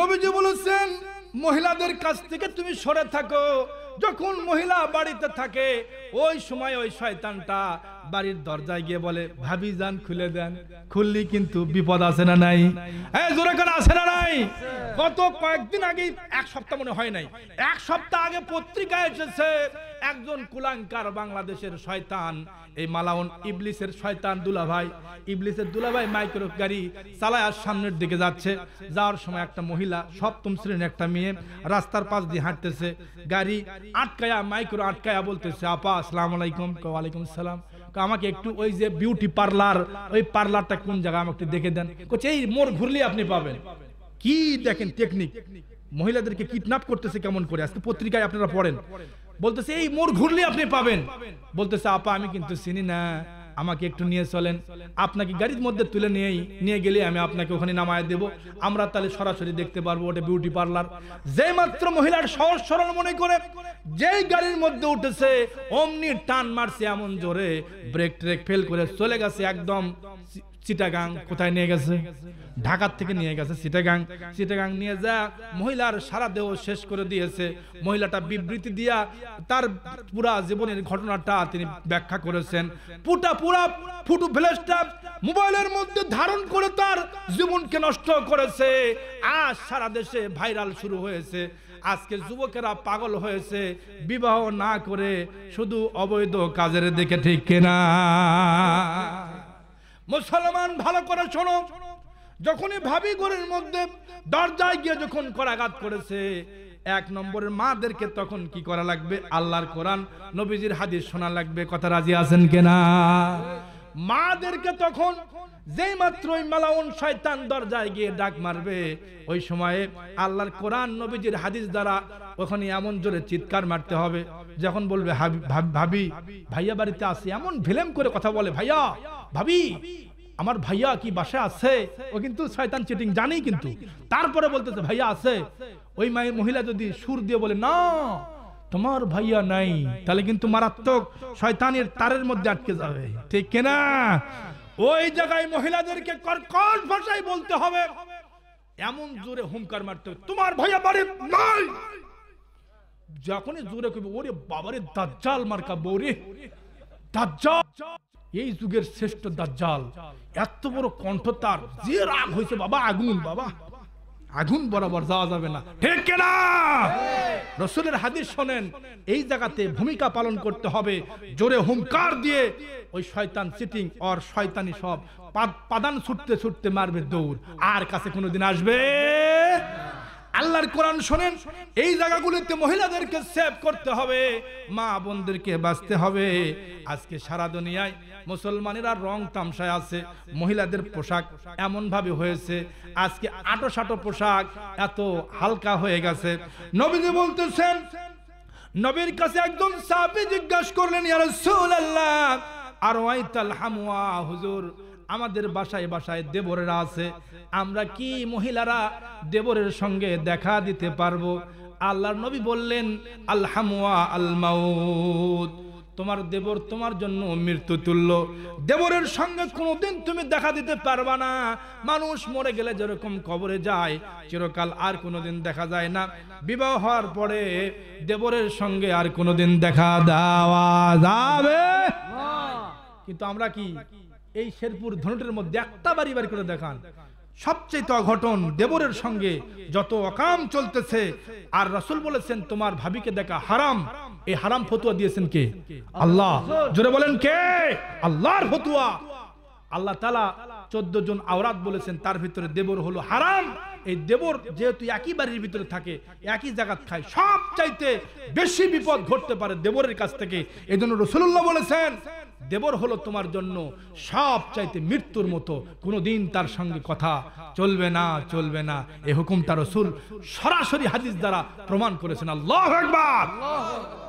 নবীজি বলেছেন মহিলাদের কাছ থেকে তুমি সরে থাকো যখন মহিলা বাড়িতে থাকে ওই সময় ওই শয়তানটা বাড়ির দরজায় গিয়ে বলে ভাবি যান খুলে দেন খুললি কিন্তু বিপদ আছে না নাই আছে না নাই গত কয়েকদিন আগে এক সপ্তাহ মনে হয় নাই এক সপ্তাহ আগে পত্রিকায় এসেছে একজন কুলাঙ্কার বাংলাদেশের শয়তান এই মালাউন ইবলিসের শয়তান দুলাভাই ইবলিসের দুলাভাই মাইক্রো গাড়ি চালায় সামনের দিকে যাচ্ছে যাওয়ার সময় একটা মহিলা সপ্তম শ্রেণীর একটা মেয়ে রাস্তার পাশ দিয়ে হাঁটতেছে গাড়ি আটকায়া মাইক্রো আটকায়া বলতেছে আপা আসসালাম আলাইকুম ওয়ালাইকুম সালাম আমাকে একটু ওই যে বিউটি পার্লার ওই পার্লারটা কোন জায়গায় আমাকে একটু দেখে দেন করছে এই মোর ঘুরলি আপনি পাবেন কি দেখেন টেকনিক মহিলাদেরকে কিডন্যাপ করতেছে কেমন করে আজকে পত্রিকায় আপনারা পড়েন বলতেছে এই মোর ঘুরলি আপনি পাবেন বলতেছে আপা আমি কিন্তু চিনি না আমাকে একটু নিয়ে চলেন আপনাকে গাড়ির মধ্যে তুলে নিয়েই নিয়ে গেলে আমি আপনাকে ওখানে নামায় দেব আমরা তাহলে সরাসরি দেখতে পারবো ওটা বিউটি পার্লার যে মাত্র মহিলার সহজ সরল মনে করে যেই গাড়ির মধ্যে উঠেছে অমনি টান মারছে এমন জোরে ব্রেক ট্রেক ফেল করে চলে গেছে একদম চিটাগাং কোথায় নিয়ে গেছে ঢাকার থেকে নিয়ে গেছে চিটাগাং চিটাগাং নিয়ে যা মহিলার সারা দেহ শেষ করে দিয়েছে মহিলাটা বিবৃতি দিয়া তার পুরা জীবনের ঘটনাটা তিনি ব্যাখ্যা করেছেন পুটা পুরা ফুটু ফ্ল্যাশটা মোবাইলের মধ্যে ধারণ করে তার জীবনকে নষ্ট করেছে আজ সারা দেশে ভাইরাল শুরু হয়েছে আজকে যুবকেরা পাগল হয়েছে বিবাহ না করে শুধু অবৈধ কাজের দিকে ঠিক কেনা মুসলমান ভালো করে শোনো যখনই ভাবি ঘরের মধ্যে দরজায় গিয়ে যখন করাঘাত করেছে এক নম্বরের মাদেরকে তখন কি করা লাগবে আল্লাহর কোরআন নবীজির হাদিস শোনা লাগবে কথা রাজি আছেন কেনা মাদেরকে তখন যেই মাত্র ওই মালাউন শয়তান দরজায় গিয়ে ডাক মারবে ওই সময়ে আল্লাহর কোরআন নবীজির হাদিস দ্বারা ওখানে এমন জোরে চিৎকার মারতে হবে যখন বলবে ভাবি ভাইয়া বাড়িতে আসি এমন ভিলেম করে কথা বলে ভাইয়া ভাবি আমার ভাইয়া কি বাসা আছে ও কিন্তু শয়তান চিটিং জানেই কিন্তু তারপরে বলতেছে ভাইয়া আছে ওই মায়ের মহিলা যদি সুর দিয়ে বলে না তোমার ভাইয়া নাই তাহলে কিন্তু মারাত্মক শয়তানের তারের মধ্যে আটকে যাবে ঠিক কেনা ওই জায়গায় মহিলাদেরকে কর্কশ ভাষায় বলতে হবে এমন জোরে হুমকার মারতে তোমার ভাইয়া বাড়ি নাই যখনই জোরে কবি ওরে বাবারে দাজ্জাল মার্কা বৌরে দাজ্জাল এই যুগের শ্রেষ্ঠ দাজ্জাল এত বড় কণ্ঠ তার যে রাগ হয়েছে বাবা আগুন বাবা আগুন বরাবর যাওয়া যাবে না ঠিক কেনা রসুলের হাদিস শোনেন এই জায়গাতে ভূমিকা পালন করতে হবে জোরে হুঙ্কার দিয়ে ওই শয়তান সিটিং অর শয়তানি সব পাদান ছুটতে ছুটতে মারবে দৌড় আর কাছে কোনোদিন আসবে আল্লাহর কোরআন শোনেন এই জায়গাগুলোতে মহিলাদেরকে সেভ করতে হবে মা বোনদেরকে বাঁচতে হবে আজকে সারা দুনিয়ায় মুসলমানেরা রং তামসায় আছে মহিলাদের পোশাক এমনভাবে হয়েছে আজকে আটো সাটো পোশাক এত হালকা হয়ে গেছে নবীজি বলতেছেন নবীর কাছে একদম সাহাবী জিজ্ঞাসা করলেন ইয়া রাসূলুল্লাহ আর ওয়াইতাল হামওয়া হুজুর আমাদের বাসায় বাসায় দেবরেরা আছে আমরা কি মহিলারা দেবরের সঙ্গে দেখা দিতে পারবো আল্লাহর নবী বললেন আল্লাহামুয়া আলমাউদ তোমার দেবর তোমার জন্য মৃত্যু তুল্য দেবরের সঙ্গে কোনোদিন তুমি দেখা দিতে পারবা না মানুষ মরে গেলে যেরকম কবরে যায় চিরকাল আর কোনোদিন দেখা যায় না বিবাহ হওয়ার পরে দেবরের সঙ্গে আর কোনোদিন দেখা দেওয়া যাবে কিন্তু আমরা কি এই শেরপুর ধনুটের মধ্যে একটা বাড়ি বাড়ি করে দেখান সবচেয়ে অঘটন দেবরের সঙ্গে যত অকাম চলতেছে আর রসুল বলেছেন তোমার ভাবিকে দেখা হারাম এই হারাম ফতুয়া দিয়েছেন কে আল্লাহ জোরে বলেন কে আল্লাহর ফতুয়া আল্লাহ তালা চোদ্দ জন আওরাত বলেছেন তার ভিতরে দেবর হলো হারাম এই দেবর যেহেতু একই বাড়ির ভিতরে থাকে একই জায়গা খায় সব চাইতে বেশি বিপদ ঘটতে পারে দেবরের কাছ থেকে এই জন্য রসুল্লাহ বলেছেন দেবর হলো তোমার জন্য সব চাইতে মৃত্যুর মতো কোনো দিন তার সঙ্গে কথা চলবে না চলবে না এ হুকুম তার রসুল সরাসরি হাদিস দ্বারা প্রমাণ করেছেন আল্লাহ একবার